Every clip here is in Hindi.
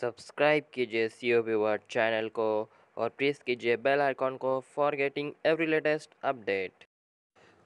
सब्सक्राइब कीजिए सी ओ वर्ड चैनल को और प्रेस कीजिए बेल आइकॉन को for getting every latest update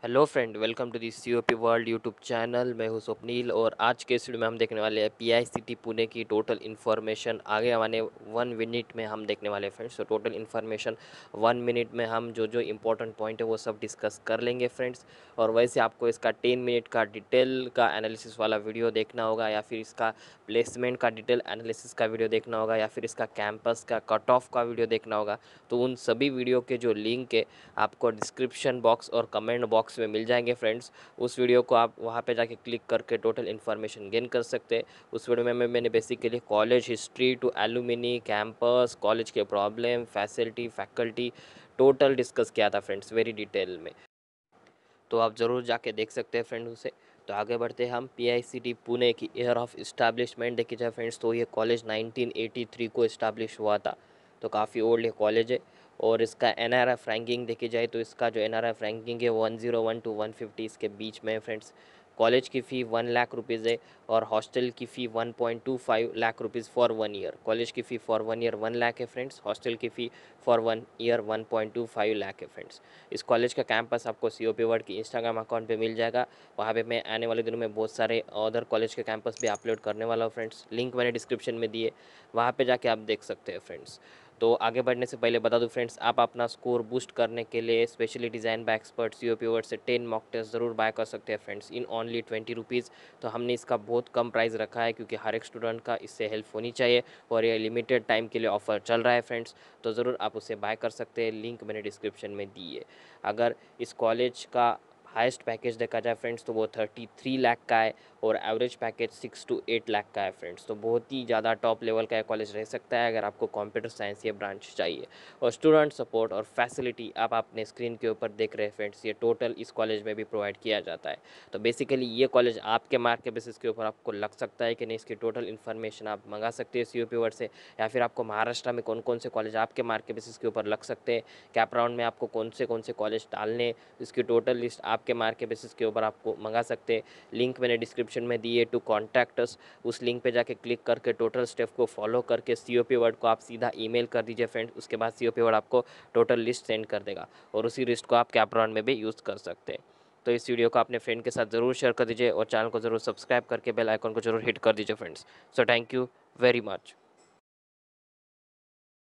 hello friend welcome to the C O P world YouTube channel मैं हूं स्वप्नील और आज के इस वीडियो में हम देखने वाले हैं पीआईसीटी पुणे की टोटल इन्फॉर्मेशन आगे हमारे वन मिनट में हम देखने वाले हैं फ्रेंड्स तो टोटल इन्फॉर्मेशन वन मिनट में हम जो जो इंपॉर्टेंट पॉइंट है वो सब डिस्कस कर लेंगे फ्रेंड्स और वैसे आपको इसका टेन मिनट का डिटेल का एनालिसिस वाला वीडियो देखना होगा या फिर इसका प्लेसमेंट का डिटेल एनालिसिस का वीडियो देखना होगा या फिर इसका कैंपस का कट ऑफ का वीडियो देखना होगा तो उन सभी वीडियो के जो लिंक है आपको डिस्क्रिप्शन बॉक्स और कमेंट बॉक्स बॉक्स में मिल जाएंगे फ्रेंड्स उस वीडियो को आप वहाँ पे जाके क्लिक करके टोटल इन्फॉर्मेशन गेन कर सकते हैं उस वीडियो में मैं, मैंने basically college history to alumni campus college के problem facility faculty total discuss किया था फ्रेंड्स वेरी डिटेल में तो आप ज़रूर जाके देख सकते हैं फ्रेंड उसे तो आगे बढ़ते हैं हम पीआईसीटी पुणे की ईयर ऑफ इस्टेब्लिशमेंट देखी जाए फ्रेंड्स तो ये कॉलेज 1983 को इस्टेब्लिश हुआ था तो काफ़ी ओल्ड ये कॉलेज है और इसका एन आर एफ रैंकिंग देखी जाए तो इसका जो एन आर एफ रैंकिंग है one zero one two one fifty इसके बीच में है फ्रेंड्स कॉलेज की फ़ी वन लाख रुपीज़ है और हॉस्टल की fee one point two five lakh rupees for one year college की fee for one year one lakh है फ्रेंड्स हॉस्टल की fee for one year one point two five lakh है फ्रेंड्स इस कॉलेज का कैंपस आपको सी ओ पी वर्ड की इंस्टाग्राम अकाउंट पे मिल जाएगा वहाँ पे मैं आने वाले दिनों में बहुत सारे अदर कॉलेज के कैंपस भी अपलोड करने वाला हूँ फ्रेंड्स लिंक मैंने डिस्क्रिप्शन में दिए वहाँ पर जाके आप देख सकते हैं फ्रेंड्स तो आगे बढ़ने से पहले बता दूं फ्रेंड्स आप अपना स्कोर बूस्ट करने के लिए specially design by expert C O P से टेन मॉक टेस्ट ज़रूर बाय कर सकते हैं friends in only twenty rupees तो हमने इसका बहुत कम प्राइस रखा है क्योंकि हर एक स्टूडेंट का इससे हेल्प होनी चाहिए और ये लिमिटेड टाइम के लिए ऑफ़र चल रहा है फ्रेंड्स तो ज़रूर आप उसे बाय कर सकते हैं लिंक मैंने डिस्क्रिप्शन में दी है अगर इस कॉलेज का हाईएस्ट पैकेज देखा जाए फ्रेंड्स तो वो थर्टी थ्री लाख का है और average package six to eight lakh का है फ्रेंड्स तो बहुत ही ज़्यादा टॉप लेवल का कॉलेज रह सकता है अगर आपको कंप्यूटर साइंस या ब्रांच चाहिए और स्टूडेंट सपोर्ट और फैसिलिटी आप अपने स्क्रीन के ऊपर देख रहे हैं फ्रेंड्स ये टोटल इस कॉलेज में भी प्रोवाइड किया जाता है तो बेसिकली ये कॉलेज आपके मार्क के बेसिस के ऊपर आपको लग सकता है कि नहीं इसकी टोटल इन्फॉर्मेशन आप मंगा सकते हैं सी ओ से या फिर आपको महाराष्ट्र में कौन कौन से कॉलेज आपके मार्क के बेसिस के ऊपर लग सकते हैं कैप राउंड में आपको कौन से कौन से कॉलेज डालने इसकी टोटल लिस्ट आप आपके मार्क के बेसिस के ऊपर आपको मंगा सकते हैं लिंक मैंने डिस्क्रिप्शन में दिए टू कॉन्टैक्टस उस लिंक पे जाके क्लिक करके टोटल स्टेप को फॉलो करके सी ओ पी वर्ड को आप सीधा मेल कर दीजिए फ्रेंड्स उसके बाद सी ओ पी वर्ड आपको टोटल लिस्ट सेंड कर देगा और उसी लिस्ट को आप कैपरान में भी यूज़ कर सकते हैं तो इस वीडियो को अपने फ्रेंड के साथ ज़रूर शेयर कर दीजिए और चैनल को ज़रूर सब्सक्राइब करके बेल आइकॉन को जरूर हिट कर दीजिए friends so thank you very much